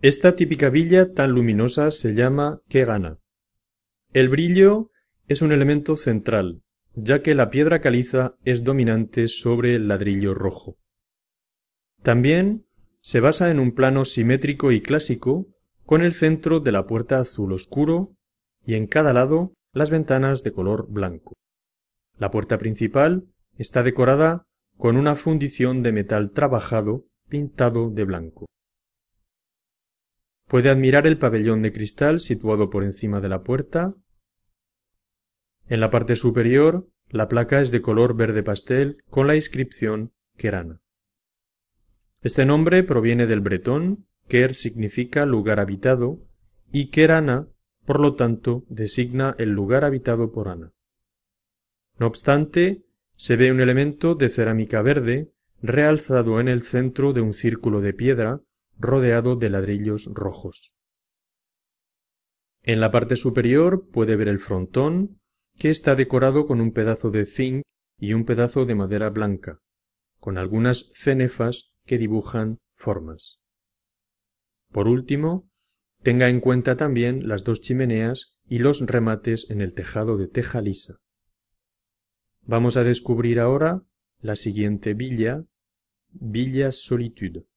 Esta típica villa tan luminosa se llama Kegana. El brillo es un elemento central, ya que la piedra caliza es dominante sobre el ladrillo rojo. También se basa en un plano simétrico y clásico, con el centro de la puerta azul oscuro y en cada lado las ventanas de color blanco. La puerta principal está decorada con una fundición de metal trabajado pintado de blanco. Puede admirar el pabellón de cristal situado por encima de la puerta. En la parte superior, la placa es de color verde pastel con la inscripción Kerana. Este nombre proviene del bretón, Ker significa lugar habitado y Kerana, por lo tanto, designa el lugar habitado por Ana. No obstante, se ve un elemento de cerámica verde realzado en el centro de un círculo de piedra rodeado de ladrillos rojos. En la parte superior puede ver el frontón, que está decorado con un pedazo de zinc y un pedazo de madera blanca, con algunas cenefas que dibujan formas. Por último, tenga en cuenta también las dos chimeneas y los remates en el tejado de teja lisa. Vamos a descubrir ahora la siguiente villa, Villa Solitude.